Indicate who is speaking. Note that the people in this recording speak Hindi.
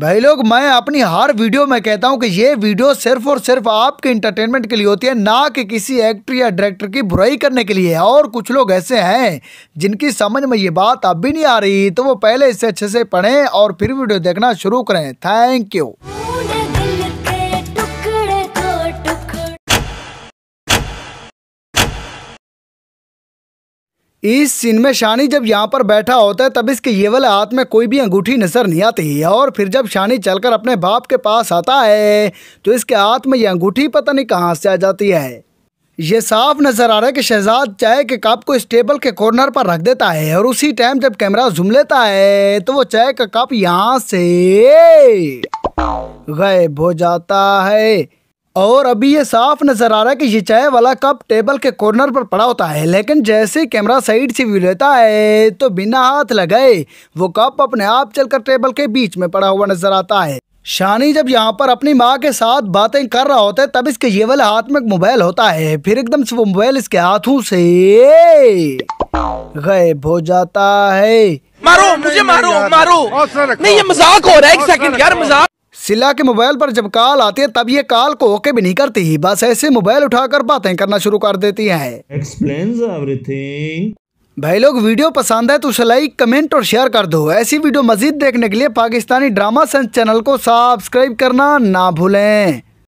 Speaker 1: भाई लोग मैं अपनी हर वीडियो में कहता हूं कि ये वीडियो सिर्फ और सिर्फ आपके इंटरटेनमेंट के लिए होती है ना कि किसी एक्टर या डायरेक्टर की बुराई करने के लिए और कुछ लोग ऐसे हैं जिनकी समझ में ये बात अब भी नहीं आ रही तो वो पहले इससे अच्छे से पढ़ें और फिर वीडियो देखना शुरू करें थैंक यू इस सीन में शानी जब यहाँ पर बैठा होता है तब इसके ये वाले हाथ में कोई भी अंगूठी नजर नहीं आती है और फिर जब शानी चलकर अपने बाप के पास आता है तो इसके हाथ में ये अंगूठी पता नहीं कहाँ से आ जाती है ये साफ नज़र आ रहा है कि शहजाद चाय के कप को इस टेबल के कॉर्नर पर रख देता है और उसी टाइम जब कैमरा जुम लेता है तो वो चाय का कप यहाँ से गायब हो जाता है और अभी ये साफ नज़र आ रहा है कि ये चाय वाला कप टेबल के कॉर्नर पर पड़ा होता है लेकिन जैसे कैमरा साइड से व्यू लेता है तो बिना हाथ लगाए वो कप अपने आप चलकर टेबल के बीच में पड़ा हुआ नज़र आता है शानी जब यहाँ पर अपनी माँ के साथ बातें कर रहा होता है तब इसके ये वाला हाथ में एक मोबाइल होता है फिर एकदम से वो मोबाइल इसके हाथों से गायब हो जाता है मारो मुझे मारो मारो नहीं ये मजाक हो रहा है एक सेकंड यार मजाक सिला के मोबाइल पर जब कॉल आती है तब ये कॉल को ओके भी नहीं करती बस ऐसे मोबाइल उठाकर बातें करना शुरू कर देती है एक्सप्लेन एवरीथिंग भाई लोग वीडियो पसंद है तो उसे लाइक कमेंट और शेयर कर दो ऐसी वीडियो मजीद देखने के लिए पाकिस्तानी ड्रामा सेंस चैनल को सब्सक्राइब करना ना भूलें